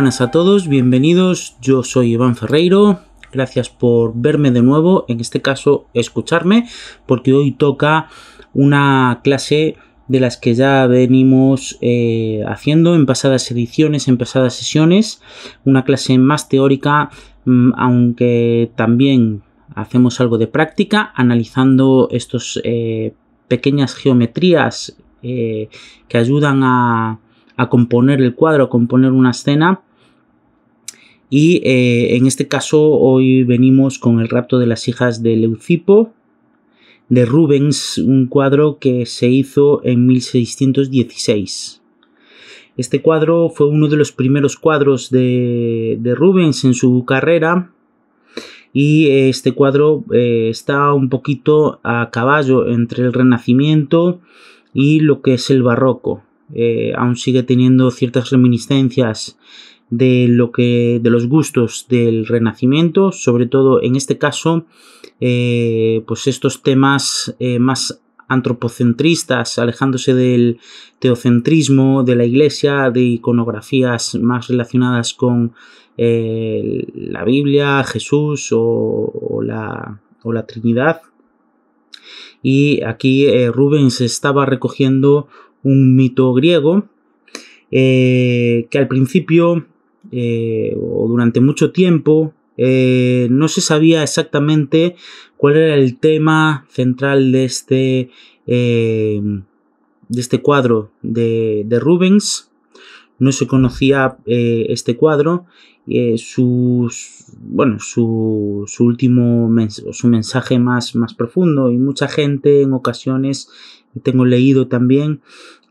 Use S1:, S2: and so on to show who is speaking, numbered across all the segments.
S1: buenas a todos, bienvenidos, yo soy Iván Ferreiro, gracias por verme de nuevo, en este caso escucharme, porque hoy toca una clase de las que ya venimos eh, haciendo en pasadas ediciones, en pasadas sesiones, una clase más teórica, mm, aunque también hacemos algo de práctica, analizando estas eh, pequeñas geometrías eh, que ayudan a componer el cuadro, a componer una escena y eh, en este caso hoy venimos con el rapto de las hijas de Leucipo de Rubens, un cuadro que se hizo en 1616. Este cuadro fue uno de los primeros cuadros de, Rubens en su carrera y eh, este cuadro eh, está un poquito a caballo entre el Renacimiento y lo que es el Barroco. aún sigue teniendo ciertas reminiscencias de lo que de los gustos del renacimiento sobre todo en este caso eh, pues estos temas eh, más antropocentristas alejándose del teocentrismo de la iglesia de iconografías más relacionadas con eh, la biblia jesús o, la, o la trinidad y aquí Rubens estaba recogiendo un mito griego que al principio eh, o durante mucho tiempo eh, no se sabía exactamente cuál era el tema central de este, eh, de este cuadro de, Rubens. No se conocía este cuadro. Sus, bueno, su, último su mensaje más, más profundo y mucha gente en ocasiones tengo leído también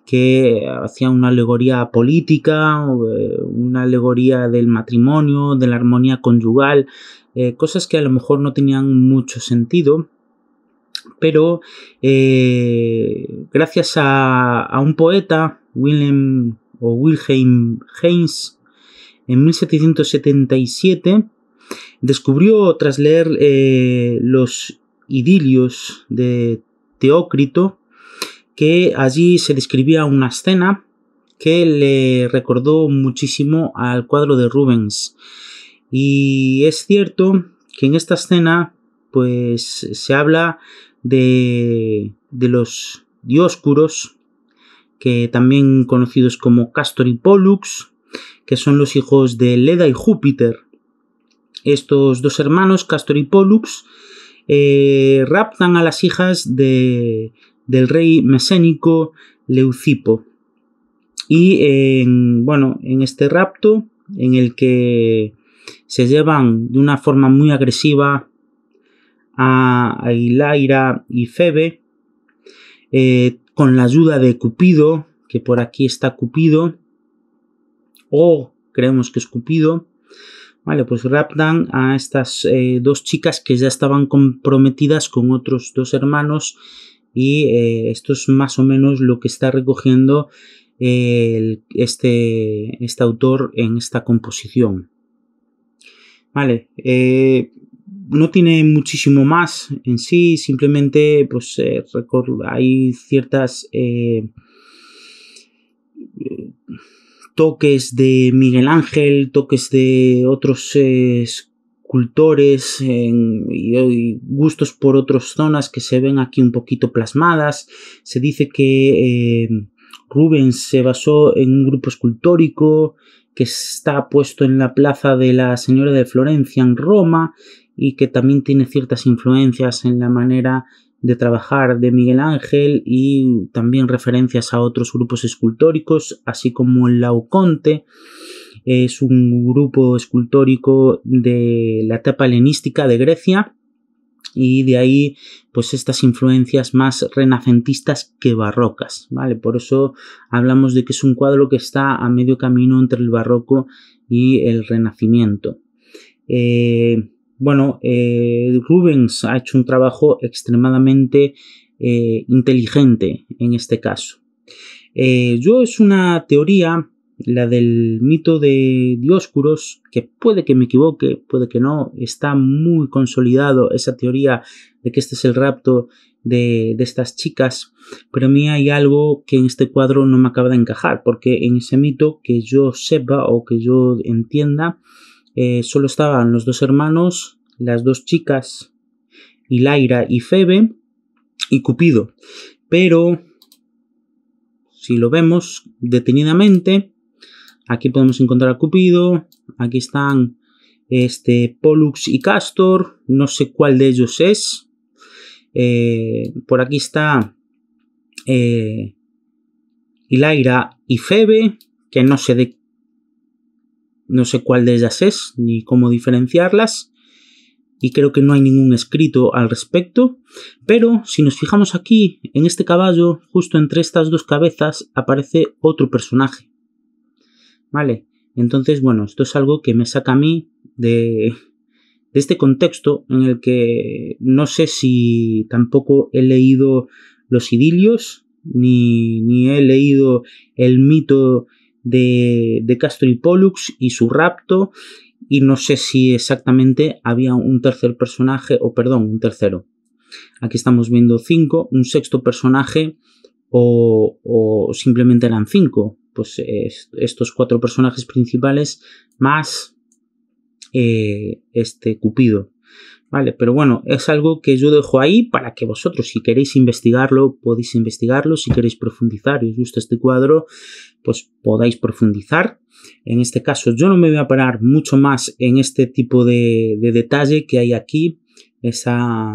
S1: que hacía una alegoría política, eh, una alegoría del matrimonio, de la armonía conyugal, eh, cosas que a lo mejor no tenían mucho sentido, pero eh, gracias a, un poeta, Wilhelm o Wilhelm Heinz, en 1777, descubrió tras leer los idilios de Teócrito, que allí se describía una escena que le recordó muchísimo al cuadro de Rubens. Y es cierto que en esta escena pues se habla de, los dioscuros, que también conocidos como Castor y Pollux, que son los hijos de Leda y Júpiter. Estos dos hermanos, Castor y Pollux, eh, raptan a las hijas de, del rey mesénico Leucipo. Y en, bueno, en este rapto, en el que se llevan de una forma muy agresiva a, a y Febe, eh, con la ayuda de Cupido, que por aquí está Cupido, o creemos que es Cupido, Vale, pues raptan a estas eh, dos chicas que ya estaban comprometidas con otros dos hermanos y eh, esto es más o menos lo que está recogiendo eh, este, este, autor en esta composición. Vale, eh, no tiene muchísimo más en sí, simplemente pues hay ciertas toques de Miguel Ángel, toques de otros cultores y, gustos por otras zonas que se ven aquí un poquito plasmadas. Se dice que em, Rubens se basó en un grupo escultórico que está puesto en la plaza de la Señora de Florencia en Roma y que también tiene ciertas influencias en la manera de trabajar de Miguel Ángel y también referencias a otros grupos escultóricos, así como el Lauconte es un grupo escultórico de la etapa helenística de Grecia y de ahí pues estas influencias más renacentistas que barrocas, ¿vale? Por eso hablamos de que es un cuadro que está a medio camino entre el barroco y el renacimiento. Eh, bueno, eh, Rubens ha hecho un trabajo extremadamente eh, inteligente en este caso. yo es una teoría la del mito de Dioscuros, que puede que me equivoque, puede que no, está muy consolidado esa teoría de que este es el rapto de, estas chicas, pero a mí hay algo que en este cuadro no me acaba de encajar, porque en ese mito que yo sepa o que yo entienda, eh, solo estaban los dos hermanos, las dos chicas, Hilaira y Febe, y Cupido. Pero, si lo vemos detenidamente, Aquí podemos encontrar a Cupido. Aquí están este, Pollux y Castor. No sé cuál de ellos es. Eh, por aquí está eh, y Febe, que no sé no sé cuál de ellas es ni cómo diferenciarlas y creo que no hay ningún escrito al respecto, pero si nos fijamos aquí en este caballo, justo entre estas dos cabezas aparece otro personaje, ¿Vale? Entonces, bueno, esto es algo que me saca a mí de, este contexto en el que no sé si tampoco he leído los idilios, ni, he leído el mito de, de Castro y Pollux y su rapto, y no sé si exactamente había un tercer personaje, o perdón, un tercero. Aquí estamos viendo cinco, un sexto personaje, o, o simplemente eran cinco. Pues, estos cuatro personajes principales más eh, este Cupido. Vale, pero bueno, es algo que yo dejo ahí para que vosotros, si queréis investigarlo, podéis investigarlo, si queréis profundizar y os gusta este cuadro, pues podáis profundizar. En este caso, yo no me voy a parar mucho más en este tipo de, detalle que hay aquí, esa,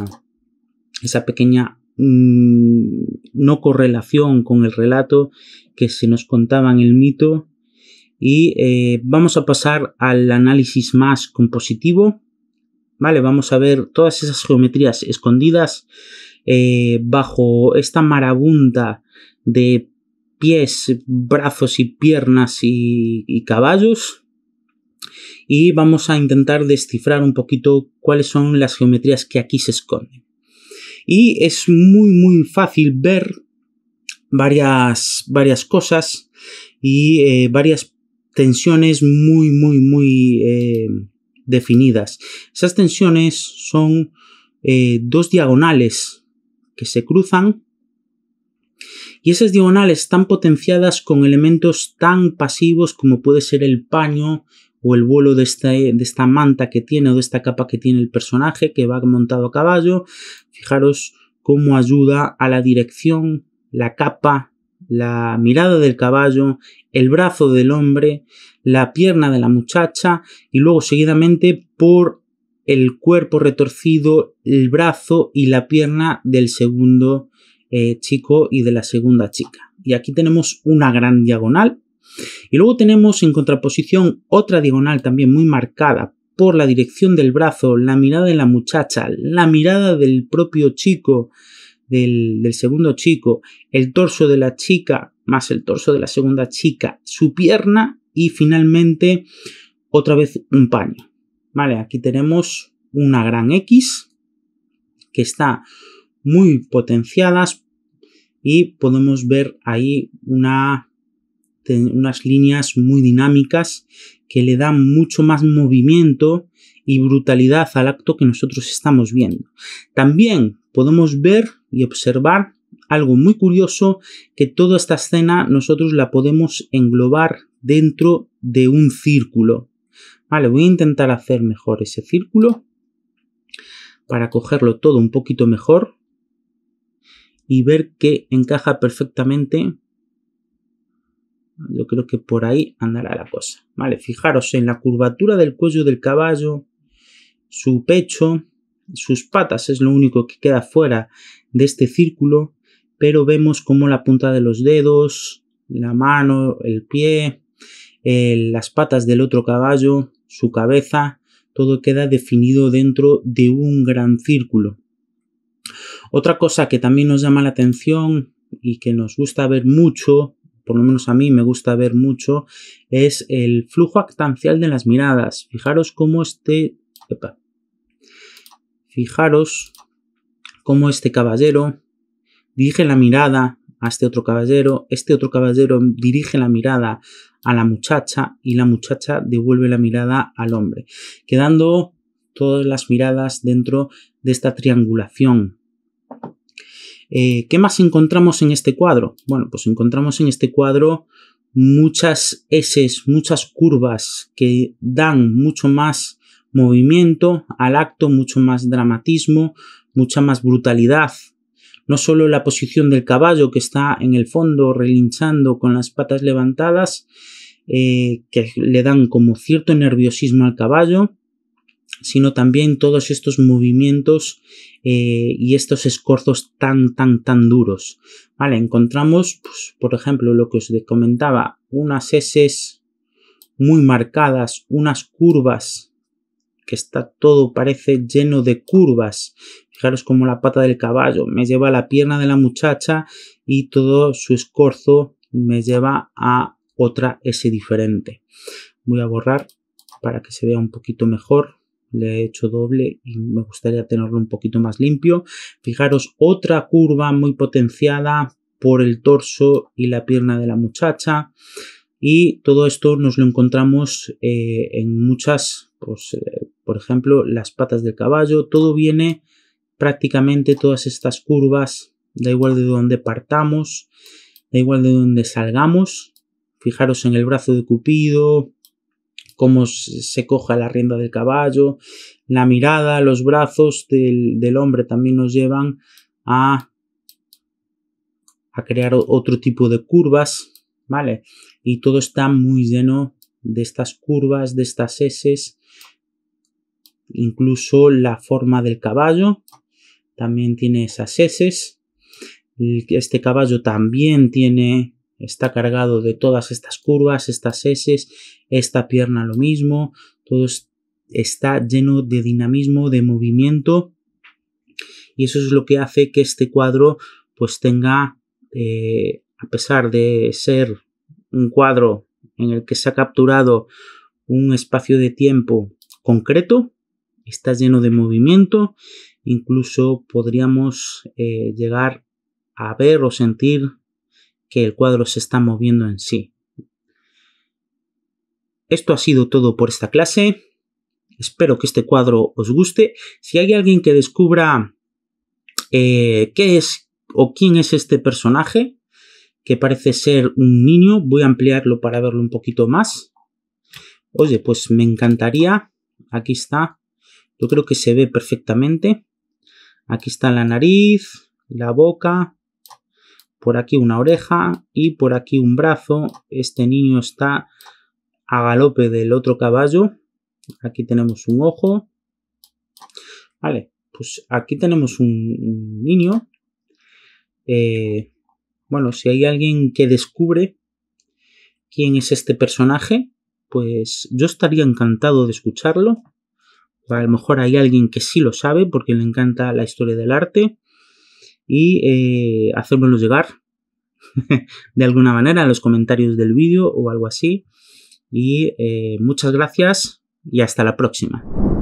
S1: esa pequeña mm, no correlación con el relato que se nos contaba en el mito. Y eh, vamos a pasar al análisis más compositivo. Vale, vamos a ver todas esas geometrías escondidas eh, bajo esta marabunta de pies, brazos y piernas y caballos y vamos a intentar descifrar un poquito cuáles son las geometrías que aquí se esconden y es muy muy fácil ver varias, varias cosas y eh, varias tensiones muy muy muy eh, definidas. Esas tensiones son eh, dos diagonales que se cruzan y esas diagonales están potenciadas con elementos tan pasivos como puede ser el paño o el vuelo de, de, esta manta que tiene o de esta capa que tiene el personaje que va montado a caballo, Fijaros cómo ayuda a la dirección, la capa, la mirada del caballo, el brazo del hombre, la pierna de la muchacha y luego seguidamente por el cuerpo retorcido, el brazo y la pierna del segundo eh, chico y de la segunda chica. Y aquí tenemos una gran diagonal. Y luego tenemos en contraposición otra diagonal también muy marcada por la dirección del brazo, la mirada de la muchacha, la mirada del propio chico, del, segundo chico, el torso de la chica, más el torso de la segunda chica, su pierna y finalmente otra vez un paño. Vale, aquí tenemos una gran X que está muy potenciada y podemos ver ahí una unas líneas muy dinámicas que le dan mucho más movimiento y brutalidad al acto que nosotros estamos viendo. También podemos ver y observar algo muy curioso que toda esta escena nosotros la podemos englobar dentro de un círculo. Vale, voy a intentar hacer mejor ese círculo para cogerlo todo un poquito mejor y ver que encaja perfectamente yo creo que por ahí andará la cosa. Vale, fijaros en la curvatura del cuello del caballo, su pecho, sus patas es lo único que queda fuera de este círculo, pero vemos como la punta de los dedos, la mano, el pie, las patas del otro caballo, su cabeza, todo queda definido dentro de un gran círculo. Otra cosa que también nos llama la atención y que nos gusta ver mucho por lo menos a mí me gusta ver mucho, es el flujo actancial de las miradas. Fijaros cómo este... fijaros cómo este caballero dirige la mirada a este otro caballero, este otro caballero dirige la mirada a la muchacha y la muchacha devuelve la mirada al hombre, quedando todas las miradas dentro de esta triangulación eh, ¿Qué más encontramos en este cuadro? Bueno, pues encontramos en este cuadro muchas S, muchas curvas que dan mucho más movimiento al acto, mucho más dramatismo, mucha más brutalidad. No solo la posición del caballo que está en el fondo relinchando con las patas levantadas, eh, que le dan como cierto nerviosismo al caballo, sino también todos estos movimientos eh, y estos escorzos tan tan tan duros vale encontramos pues, por ejemplo lo que os comentaba unas S muy marcadas unas curvas que está todo parece lleno de curvas fijaros como la pata del caballo me lleva a la pierna de la muchacha y todo su escorzo me lleva a otra S diferente voy a borrar para que se vea un poquito mejor le he hecho doble y me gustaría tenerlo un poquito más limpio. Fijaros, otra curva muy potenciada por el torso y la pierna de la muchacha. Y todo esto nos lo encontramos eh, en muchas, pues, eh, por ejemplo, las patas del caballo. Todo viene prácticamente todas estas curvas, da igual de dónde partamos, da igual de dónde salgamos. Fijaros en el brazo de Cupido, cómo se coja la rienda del caballo, la mirada, los brazos del, hombre también nos llevan a, a crear otro tipo de curvas, ¿vale? Y todo está muy lleno de estas curvas, de estas heces, incluso la forma del caballo también tiene esas eses. Este caballo también tiene está cargado de todas estas curvas, estas S, esta pierna lo mismo, todo está lleno de dinamismo, de movimiento y eso es lo que hace que este cuadro pues tenga, eh, a pesar de ser un cuadro en el que se ha capturado un espacio de tiempo concreto, está lleno de movimiento, incluso podríamos eh, llegar a ver o sentir que el cuadro se está moviendo en sí. Esto ha sido todo por esta clase. Espero que este cuadro os guste. Si hay alguien que descubra eh, qué es o quién es este personaje, que parece ser un niño, voy a ampliarlo para verlo un poquito más. Oye, pues me encantaría. Aquí está. Yo creo que se ve perfectamente. Aquí está la nariz, la boca, por aquí una oreja y por aquí un brazo. Este niño está a galope del otro caballo. Aquí tenemos un ojo. Vale, pues aquí tenemos un, niño. Eh, bueno, si hay alguien que descubre quién es este personaje, pues yo estaría encantado de escucharlo. A lo mejor hay alguien que sí lo sabe porque le encanta la historia del arte y eh, hacérmelo llegar de alguna manera en los comentarios del vídeo o algo así. Y eh, muchas gracias y hasta la próxima.